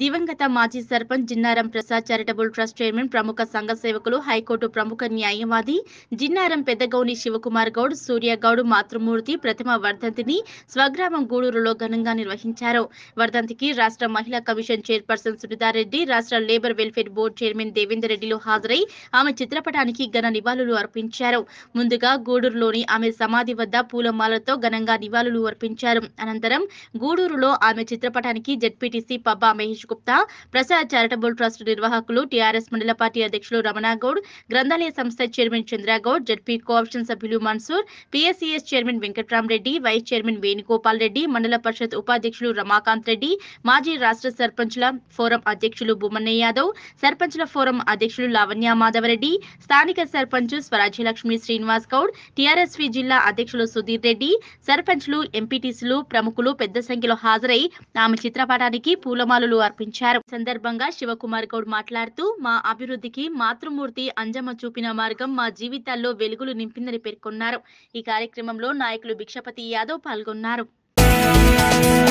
దివంగత మాజీ sarpanch Jinnaram Prasad charitable trust chairman ప్రముఖ సంఘ సేవకులు హైకోర్టు ప్రముఖ న్యాయవాది జిన్నారం పెద్దగౌని శివకుమార్ గౌడ్ సూర్యగౌడ్ మాతృమూర్తి ప్రథమ వర్ధంతిని స్వగ్రామం గూడూరులో ఘనంగా నిర్వహించారు వర్ధంతికి రాష్ట్ర మహిళా కమిషన్ చైర్పర్సన్ సునీతారెడ్డి రాష్ట్ర labour welfare board chairman Devender రెడ్డిలు హాజరై ఆమె చిత్రపటానికి ఘన నివాళులు అర్పించారు ముందుగా గూడూరులోని ఆమె సమాధి వద్ద పూలమాలతో ఘనంగా నివాళులు అర్పించారు అనంతరం గూడూరులో ఆమె చిత్రపటానికి ZPTC Pabba Mahesh Gupta Prasad charitable trust నిర్వాహకులు టీఆర్ఎస్ మండల పార్టీ అధ్యక్షులు రమణాగౌడ్ గ్రంథాలయ సంస్థ చైర్మన్ చంద్రగౌడ్ జడ్పీ కోఆప్షన్ సభ్యులు Mansoor PSCS chairman Venkatrama Reddy vice chairman Venugopal Reddy mandal parishad ఉపాధ్యక్షులు రమాకాంత్ రెడ్డి మాజీ రాష్ట్ర సర్పంచ్ల ఫోరం అధ్యక్షులు భూమన్న యాదవ్ సర్పంచ్ల ఫోరం అధ్యక్షులు లావణ్య మాధవరెడ్డి స్థానిక సర్పంచ్ స్వరాజ్యలక్ష్మి శ్రీనివాస్ గౌడ్ వి జిల్లా అధ్యక్షులు సుధీర్ రెడ్డి సర్పంచ్లు ఎంపీటీసీలు ప్రముఖులు పెద్ద సంఖ్యలో హాజరై ఆమె చిత్రపటానికి పూలమాలలు అర్పించారు ఆరోపించారు సందర్భంగా శివకుమార్ గౌడ్ మాట్లాడుతూ మా అభివృద్ధికి మాతృమూర్తి అంజమ్మ చూపిన మార్గం మా జీవితాల్లో వెలుగులు నింపిందని పేర్కొన్నారు ఈ కార్యక్రమంలో నాయకులు భిక్షపతి యాదవ్ పాల్గొన్నారు